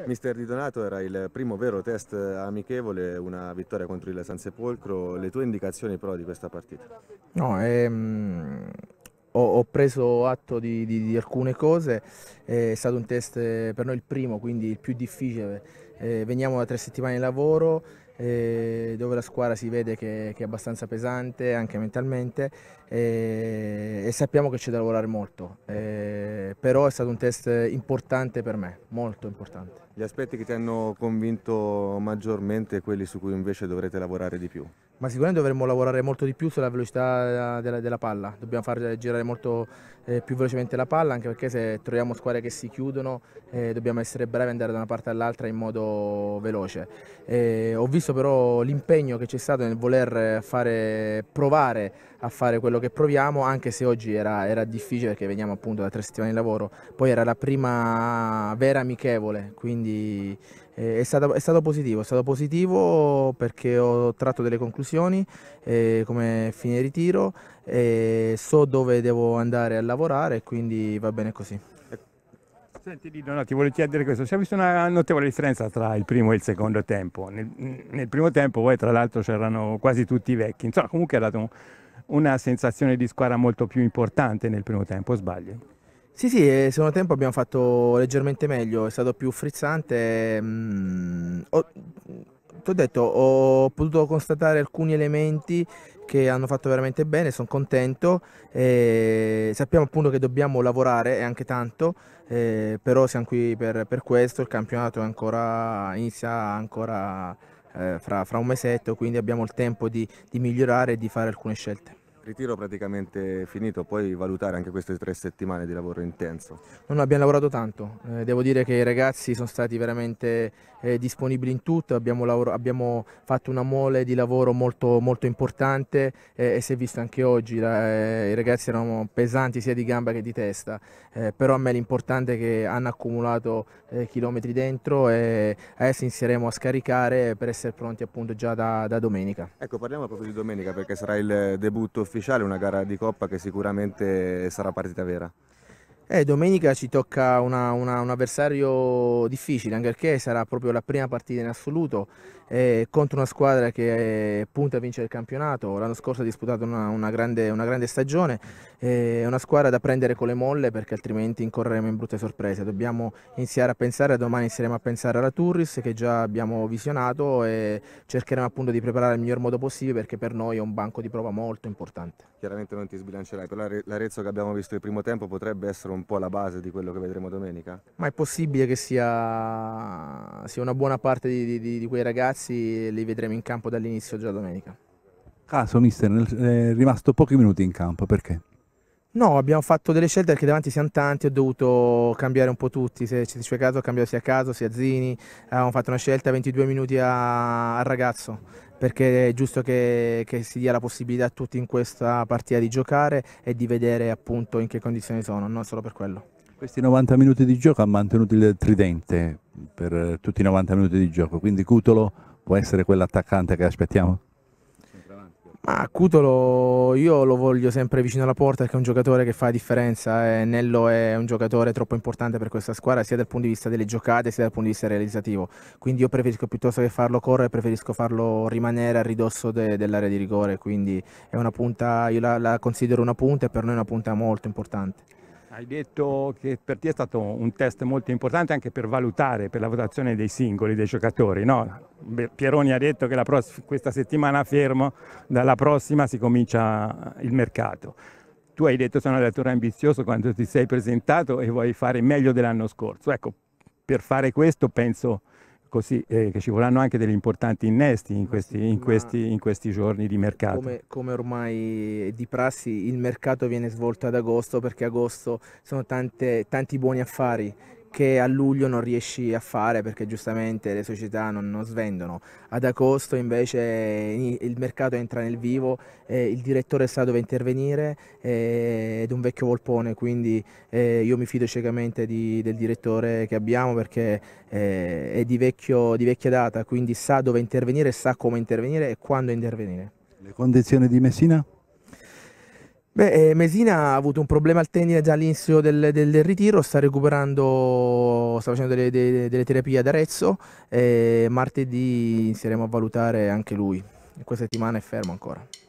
Eh. Mister Di Donato era il primo vero test amichevole, una vittoria contro il San Sepolcro, le tue indicazioni però di questa partita? No, ehm, ho, ho, preso atto di, di, di, alcune cose, è stato un test per noi il primo, quindi il più difficile, eh, veniamo da tre settimane di lavoro, eh, dove la squadra si vede che, che, è abbastanza pesante anche mentalmente e, eh, e sappiamo che c'è da lavorare molto, e, eh, però è stato un test importante per me, molto importante. Gli aspetti che ti hanno convinto maggiormente e quelli su cui invece dovrete lavorare di più? Ma sicuramente dovremmo lavorare molto di più sulla velocità della, della palla, dobbiamo far girare molto eh, più velocemente la palla, anche perché se troviamo squadre che si chiudono eh, dobbiamo essere bravi e andare da una parte all'altra in modo veloce. Eh, ho visto però l'impegno che c'è stato nel voler fare provare a fare quello che proviamo, anche se oggi era, era difficile perché veniamo appunto da tre settimane di lavoro, poi era la prima vera amichevole, quindi eh, è stato, è, stato, positivo, è stato positivo perché ho tratto delle conclusioni eh, come fine ritiro, eh, so dove devo andare a lavorare quindi va bene così. Senti Lino, no, ti volevo chiedere questo, si è vista una notevole differenza tra il primo e il secondo tempo, nel, nel primo tempo poi tra l'altro c'erano quasi tutti i vecchi, insomma comunque è stato un, una sensazione di squadra molto più importante nel primo tempo, sbaglio? Sì, sì, nel eh, secondo tempo abbiamo fatto leggermente meglio, è stato più frizzante. Mm, ti ho detto, ho potuto constatare alcuni elementi che hanno fatto veramente bene, sono contento. Eh, sappiamo appunto che dobbiamo lavorare e anche tanto, eh, però siamo qui per, per questo, il campionato ancora, inizia ancora eh, fra, fra, un mesetto, quindi abbiamo il tempo di, di migliorare e di fare alcune scelte. Ritiro praticamente finito, poi valutare anche queste tre settimane di lavoro intenso. No, no, abbiamo lavorato tanto, eh, devo dire che i ragazzi sono stati veramente eh, disponibili in tutto, abbiamo, lavoro, abbiamo, fatto una mole di lavoro molto, molto importante eh, e si è visto anche oggi, la, eh, i ragazzi erano pesanti sia di gamba che di testa, eh, però a me l'importante è che hanno accumulato eh, chilometri dentro e adesso inizieremo a scaricare per essere pronti appunto già da, da domenica. Ecco, parliamo proprio di domenica perché sarà il debutto ufficiale una gara di Coppa che sicuramente sarà partita vera. Eh, domenica ci tocca una, una, un avversario difficile, anche perché sarà proprio la prima partita in assoluto eh, contro una squadra che eh, punta a vincere il campionato. L'anno scorso ha disputato una, una grande, grande, stagione, eh, è eh, una squadra da prendere con le molle perché altrimenti incorreremo in brutte sorprese. Dobbiamo iniziare a pensare, domani inizieremo a pensare alla Turris che già abbiamo visionato e cercheremo appunto di preparare nel miglior modo possibile perché per noi è un banco di prova molto importante. Chiaramente non ti sbilancerai, però l'Arezzo che abbiamo visto il primo tempo potrebbe essere un un po' la base di quello che vedremo domenica? Ma è possibile che sia, sia una buona parte di, di, di, quei ragazzi li vedremo in campo dall'inizio già domenica. Caso mister, è rimasto pochi minuti in campo, perché? No, abbiamo fatto delle scelte perché davanti siamo tanti, ho dovuto cambiare un po' tutti, se ci si caso ho cambiato sia Caso sia Zini, abbiamo fatto una scelta 22 minuti al ragazzo perché è giusto che, che, si dia la possibilità a tutti in questa partita di giocare e di vedere appunto in che condizioni sono, non solo per quello. Questi 90 minuti di gioco ha mantenuto il tridente per tutti i 90 minuti di gioco, quindi Cutolo può essere quell'attaccante che aspettiamo? Ma Cutolo io lo voglio sempre vicino alla porta perché è un giocatore che fa la differenza eh, e Nello è un giocatore troppo importante per questa squadra sia dal punto di vista delle giocate sia dal punto di vista realizzativo. Quindi io preferisco piuttosto che farlo correre, preferisco farlo rimanere a ridosso de dell'area di rigore. Quindi è una punta, io la, la considero una punta e per noi è una punta molto importante. Hai detto che per te è stato un test molto importante anche per valutare, per la votazione dei singoli, dei giocatori, no? Pieroni ha detto che questa settimana fermo, dalla prossima si comincia il mercato. Tu hai detto che sei un allenatore ambizioso quando ti sei presentato e vuoi fare meglio dell'anno scorso. Ecco, per fare questo penso così eh, che ci vorranno anche degli importanti innesti in questi, in questi, in questi giorni di mercato. Come, come, ormai di prassi il mercato viene svolto ad agosto perché agosto sono tante, tanti buoni affari che a luglio non riesci a fare perché giustamente le società non, non svendono. Ad agosto invece il mercato entra nel vivo, eh, il direttore sa dove intervenire eh, ed un vecchio volpone, quindi eh, io mi fido ciecamente di, del direttore che abbiamo perché eh, è di, vecchio, di vecchia data, quindi sa dove intervenire, sa come intervenire e quando intervenire. Le condizioni di Messina? Beh, eh, Mesina ha avuto un problema al tendine già all'inizio del, del, del, ritiro, sta recuperando, sta facendo delle, delle, delle terapie ad Arezzo e eh, martedì inizieremo a valutare anche lui. In questa settimana è fermo ancora.